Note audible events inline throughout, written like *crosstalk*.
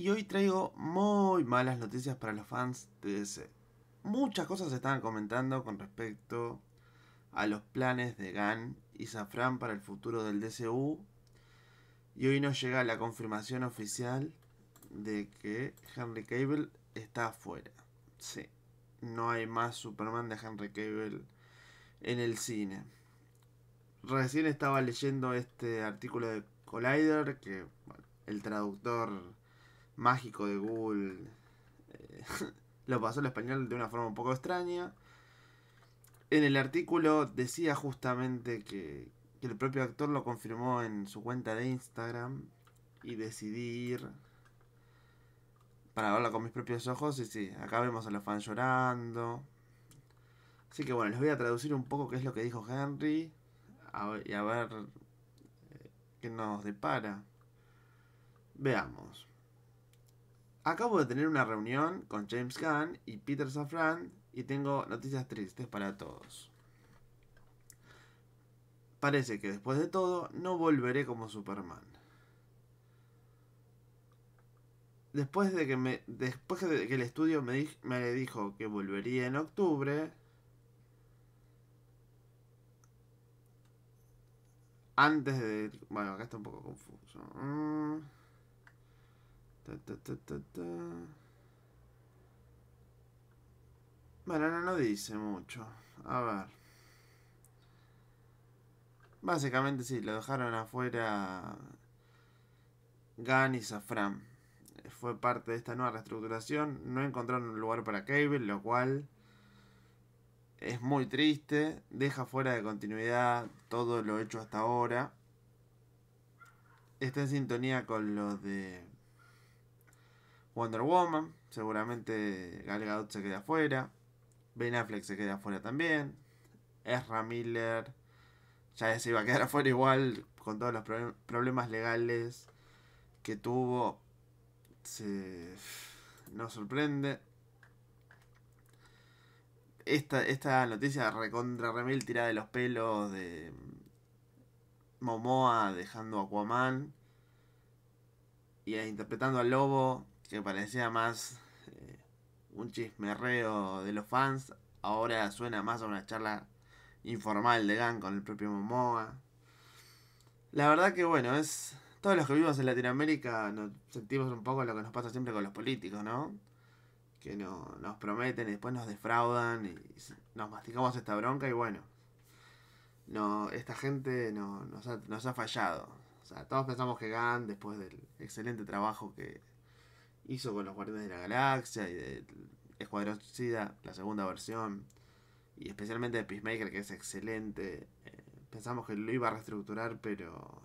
Y hoy traigo muy malas noticias para los fans de DC. Muchas cosas se estaban comentando con respecto a los planes de Gan y Safran para el futuro del DCU. Y hoy nos llega la confirmación oficial de que Henry Cable está afuera. Sí, no hay más Superman de Henry Cable en el cine. Recién estaba leyendo este artículo de Collider que el traductor mágico de Google eh, *laughs* lo pasó al español de una forma un poco extraña. En el artículo decía justamente que, que el propio actor lo confirmó en su cuenta de Instagram y decidir para verla con mis propios ojos. Y sí, acá vemos a los fans llorando. Así que bueno, les voy a traducir un poco qué es lo que dijo Henry y a ver eh, qué nos depara. Veamos. Acabo de tener una reunión con James Gunn y Peter Safran y tengo noticias tristes para todos. Parece que después de todo no volveré como Superman. Después de que, me, después que el estudio me, le dijo que volvería en octubre, antes de... Bueno, acá está un poco confuso. Mm bueno, no, no dice mucho. A ver. Básicamente sí, lo dejaron afuera Gan y Safran. Fue parte de esta nueva reestructuración. No encontraron un lugar para Cable, lo cual es muy triste. Deja fuera de continuidad todo lo hecho hasta ahora. Está en sintonía con lo de Wonder Woman, seguramente Gal Gadot se queda afuera... Ben Affleck se queda afuera también. Ezra Miller ya se iba a quedar *laughs* afuera igual con todos los problemas legales que tuvo. Se... sorprende. Esta, esta noticia recontra remil tirada de los pelos de Momoa dejando a Aquaman y interpretando al lobo que parecía más eh, Un un reo de los fans, ahora suena más a una charla informal de Gan con el propio Momoa. La verdad que bueno, es todos los que vivimos en Latinoamérica nos sentimos un poco lo que nos pasa siempre con los políticos, ¿no? Que nos prometen y después nos defraudan y nos masticamos esta bronca y bueno. No, esta gente nos, ha, nos ha fallado. O sea, todos pensamos que Gan, después del excelente trabajo que hizo con los Guardianes de la Galaxia y de Escuadrón Suicida, la segunda versión, y especialmente de Peacemaker, que es excelente. Eh, pensamos que lo iba a reestructurar, pero.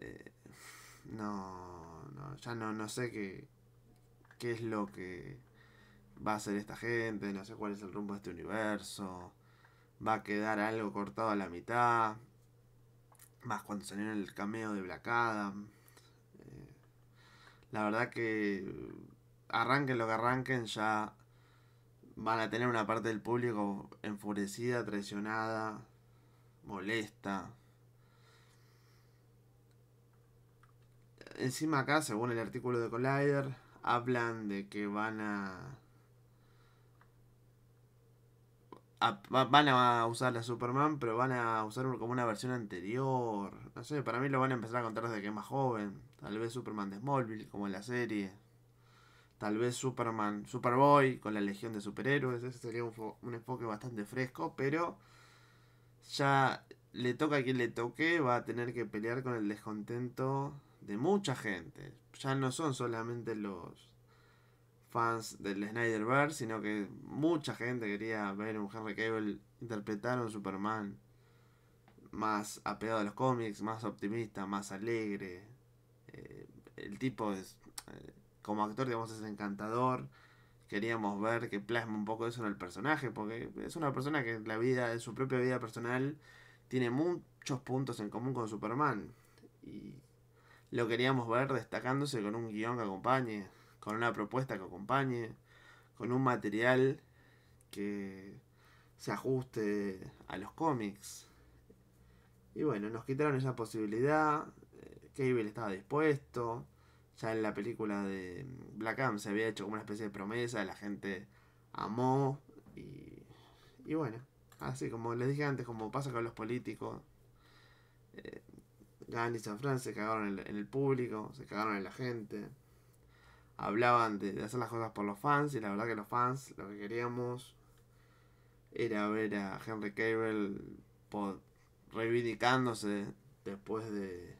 Eh, no, no, ya no, sé qué, qué es lo que va a hacer esta gente, no sé cuál es el rumbo de este universo, va a quedar algo cortado a la mitad, más cuando salió el cameo de Black Adam la verdad que arranquen lo que arranquen, ya van a tener una parte del público enfurecida, traicionada, molesta. Encima acá, según el artículo de Collider, hablan de que van a van a usar la Superman, pero van a usar como una versión anterior. No sé, para mí lo van a empezar a contar desde que es más joven. Tal vez Superman de Smallville, como en la serie. Tal vez Superman, Superboy con la Legión de Superhéroes. Ese sería un, un enfoque bastante fresco, pero ya le toca a quien le toque, va a tener que pelear con el descontento de mucha gente. Ya no son solamente los fans del Snyderverse, sino que mucha gente quería ver un Henry Cable interpretar a un Superman más apegado a los cómics, más optimista, más alegre. Eh, el tipo es, eh, como actor, digamos, es encantador. Queríamos ver que plasma un poco eso en el personaje, porque es una persona que la vida, en su propia vida personal, tiene muchos puntos en común con Superman. Y lo queríamos ver destacándose con un guion que acompañe, con una propuesta que acompañe, con un material que se ajuste a los cómics. Y bueno, nos quitaron esa posibilidad, eh, Cable estaba dispuesto, ya en la película de Black Adam se había hecho como una especie de promesa, la gente amó y, y bueno, así como les dije antes, como pasa con los políticos, eh, Gandhi y San Francisco se cagaron en el, público, se cagaron en la gente hablaban de, hacer las cosas por los fans y la verdad que los fans lo que queríamos era ver a Henry Cable por, reivindicándose después de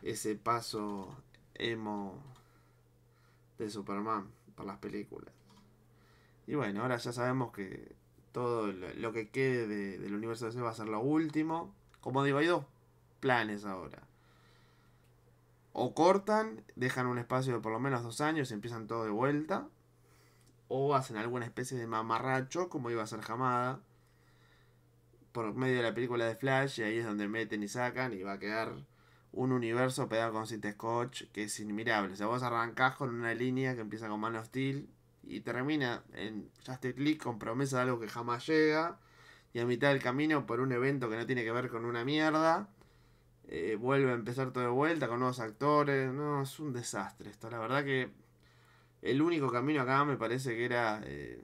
ese paso emo de Superman por las películas. Y bueno, ahora ya sabemos que todo lo, que quede del universo DC va a ser lo último. Como digo, hay dos planes ahora o cortan, dejan un espacio de por lo menos dos años y empiezan todo de vuelta, o hacen alguna especie de mamarracho, como iba a ser Jamada, por medio de la película de Flash, y ahí es donde meten y sacan, y va a quedar un universo pegado con cinta Scotch que es inmirable. O sea, vos arrancás con una línea que empieza con Man hostil y termina en Justice League con promesa de algo que jamás llega, y a mitad del camino por un evento que no tiene que ver con una mierda eh, vuelve a empezar todo de vuelta con nuevos actores. No, es un desastre esto. La verdad que el único camino acá me parece que era eh,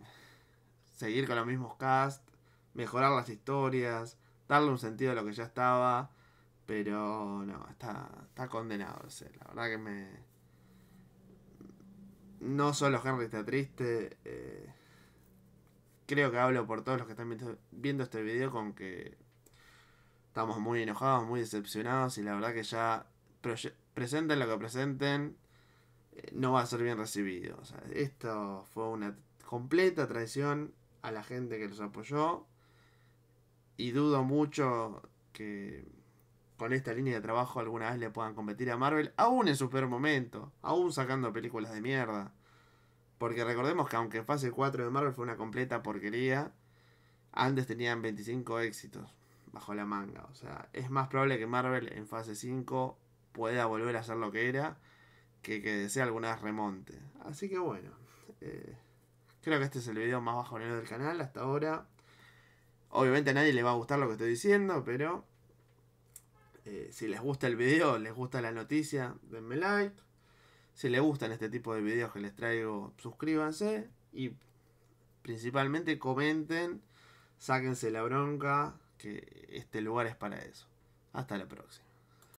seguir con los mismos cast, mejorar las historias, darle un sentido a lo que ya estaba. Pero no, está, está condenado. la verdad que me. No solo Henry está triste. Eh, creo que hablo por todos los que están viendo, viendo este video con que Estamos muy enojados, muy decepcionados y la verdad que ya presenten lo que presenten, eh, no va a ser bien recibido. esto fue una completa traición a la gente que los apoyó y dudo mucho que con esta línea de trabajo alguna vez le puedan competir a Marvel, aún en su peor momento, aún sacando películas de mierda. Porque recordemos que aunque fase 4 de Marvel fue una completa porquería, antes tenían 25 éxitos bajo la manga. O sea, es más probable que Marvel en fase 5 pueda volver a ser lo que era que que sea alguna vez remonte. Así que bueno, eh, creo que este es el video más bajonero del canal hasta ahora. Obviamente a nadie le va a gustar lo que estoy diciendo, pero eh, si les gusta el video, les gusta la noticia, denme like. Si les gustan este tipo de videos que les traigo, suscríbanse y principalmente comenten, sáquense la bronca, que este lugar es para eso. Hasta la próxima.